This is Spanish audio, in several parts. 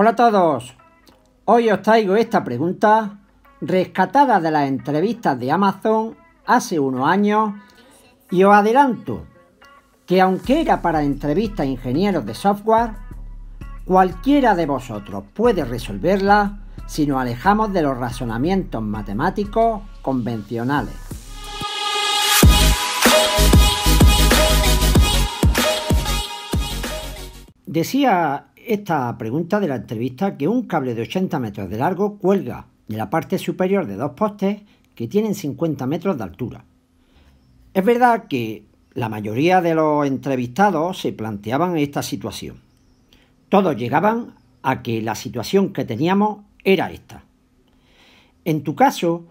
Hola a todos. Hoy os traigo esta pregunta rescatada de las entrevistas de Amazon hace unos años y os adelanto que aunque era para entrevistas a ingenieros de software, cualquiera de vosotros puede resolverla si nos alejamos de los razonamientos matemáticos convencionales. Decía esta pregunta de la entrevista que un cable de 80 metros de largo cuelga de la parte superior de dos postes que tienen 50 metros de altura. Es verdad que la mayoría de los entrevistados se planteaban esta situación. Todos llegaban a que la situación que teníamos era esta. En tu caso,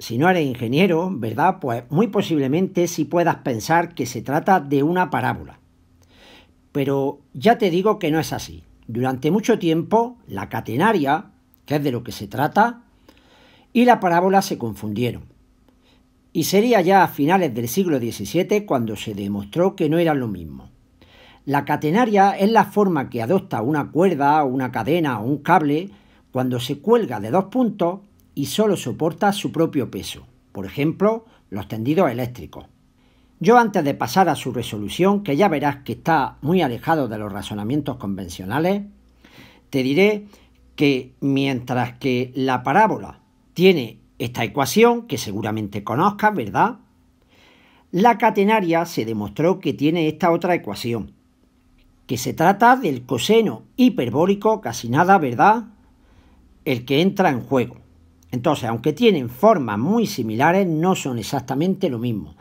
si no eres ingeniero, ¿verdad? Pues muy posiblemente si sí puedas pensar que se trata de una parábola. Pero ya te digo que no es así durante mucho tiempo la catenaria, que es de lo que se trata, y la parábola se confundieron. Y sería ya a finales del siglo XVII cuando se demostró que no eran lo mismo. La catenaria es la forma que adopta una cuerda, una cadena o un cable cuando se cuelga de dos puntos y solo soporta su propio peso, por ejemplo, los tendidos eléctricos. Yo antes de pasar a su resolución, que ya verás que está muy alejado de los razonamientos convencionales, te diré que mientras que la parábola tiene esta ecuación, que seguramente conozcas, ¿verdad? La catenaria se demostró que tiene esta otra ecuación, que se trata del coseno hiperbólico casi nada, ¿verdad? El que entra en juego. Entonces, aunque tienen formas muy similares, no son exactamente lo mismo.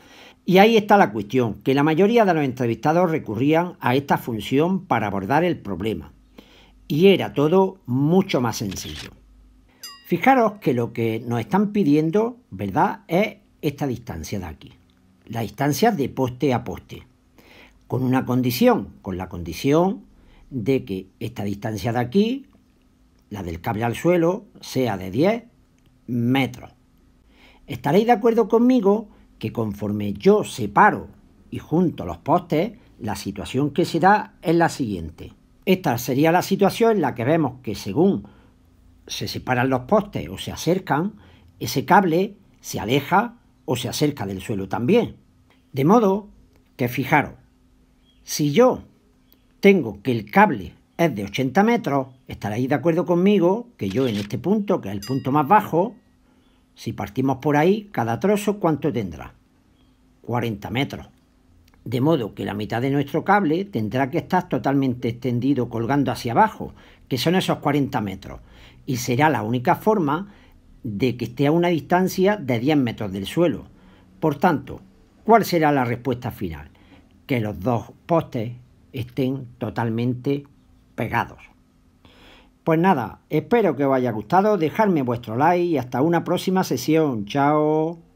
Y ahí está la cuestión, que la mayoría de los entrevistados recurrían a esta función para abordar el problema. Y era todo mucho más sencillo. Fijaros que lo que nos están pidiendo, ¿verdad?, es esta distancia de aquí. La distancia de poste a poste. Con una condición, con la condición de que esta distancia de aquí, la del cable al suelo, sea de 10 metros. Estaréis de acuerdo conmigo que conforme yo separo y junto los postes, la situación que se da es la siguiente. Esta sería la situación en la que vemos que según se separan los postes o se acercan, ese cable se aleja o se acerca del suelo también. De modo que fijaros, si yo tengo que el cable es de 80 metros, estaréis de acuerdo conmigo que yo en este punto, que es el punto más bajo, si partimos por ahí, cada trozo, ¿cuánto tendrá? 40 metros. De modo que la mitad de nuestro cable tendrá que estar totalmente extendido colgando hacia abajo, que son esos 40 metros, y será la única forma de que esté a una distancia de 10 metros del suelo. Por tanto, ¿cuál será la respuesta final? Que los dos postes estén totalmente pegados. Pues nada, espero que os haya gustado, dejadme vuestro like y hasta una próxima sesión. Chao.